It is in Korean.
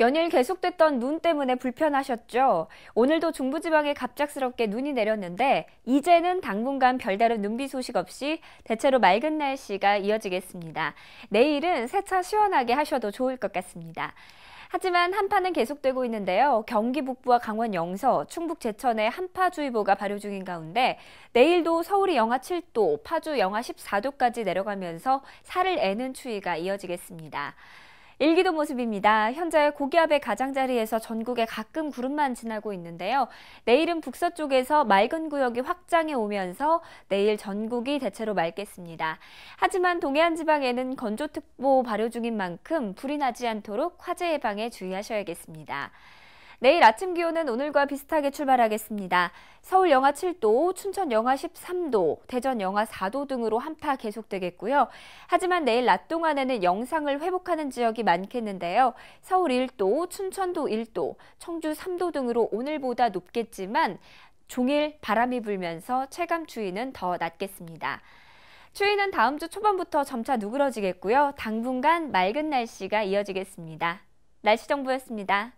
연일 계속됐던 눈 때문에 불편하셨죠? 오늘도 중부지방에 갑작스럽게 눈이 내렸는데 이제는 당분간 별다른 눈비 소식 없이 대체로 맑은 날씨가 이어지겠습니다. 내일은 세차 시원하게 하셔도 좋을 것 같습니다. 하지만 한파는 계속되고 있는데요. 경기 북부와 강원 영서, 충북 제천에 한파주의보가 발효 중인 가운데 내일도 서울이 영하 7도, 파주 영하 14도까지 내려가면서 살을 애는 추위가 이어지겠습니다. 일기도 모습입니다. 현재 고기압의 가장자리에서 전국에 가끔 구름만 지나고 있는데요. 내일은 북서쪽에서 맑은 구역이 확장해 오면서 내일 전국이 대체로 맑겠습니다. 하지만 동해안 지방에는 건조특보 발효 중인 만큼 불이 나지 않도록 화재 예방에 주의하셔야겠습니다. 내일 아침 기온은 오늘과 비슷하게 출발하겠습니다. 서울 영하 7도, 춘천 영하 13도, 대전 영하 4도 등으로 한파 계속되겠고요. 하지만 내일 낮 동안에는 영상을 회복하는 지역이 많겠는데요. 서울 1도, 춘천도 1도, 청주 3도 등으로 오늘보다 높겠지만 종일 바람이 불면서 체감 추위는 더 낮겠습니다. 추위는 다음 주 초반부터 점차 누그러지겠고요. 당분간 맑은 날씨가 이어지겠습니다. 날씨정보였습니다.